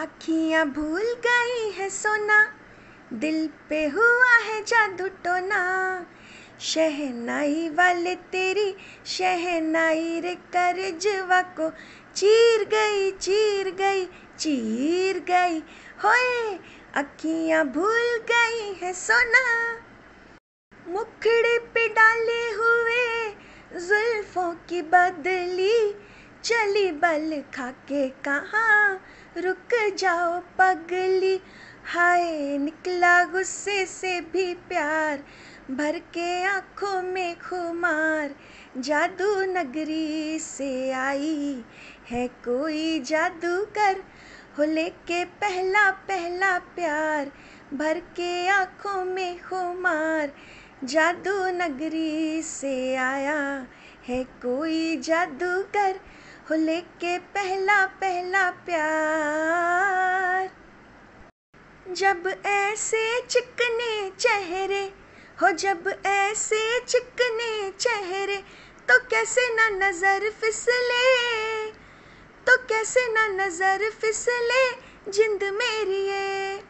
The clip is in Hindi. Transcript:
अखियाँ भूल गई है सोना दिल पे हुआ है जादू टोना शहनाई वाले तेरी शहनाई रे करजवा को चीर गई चीर गई चीर गई होए अखियाँ भूल गई है सोना मुखड़े पे डाले हुए जुल्फों की बदली चली बल खा के कहाँ रुक जाओ पगली हाय निकला गुस्से से भी प्यार भर के आँखों में खुमार जादू नगरी से आई है कोई जादूगर हो लेके पहला पहला प्यार भर के आँखों में खुमार जादू नगरी से आया है कोई जादूगर खुले के पहला पहला प्यार जब ऐसे चिकने चेहरे हो जब ऐसे चिकने चेहरे तो कैसे ना नज़र फिसले तो कैसे ना नज़र फिसले जिंद मेरी है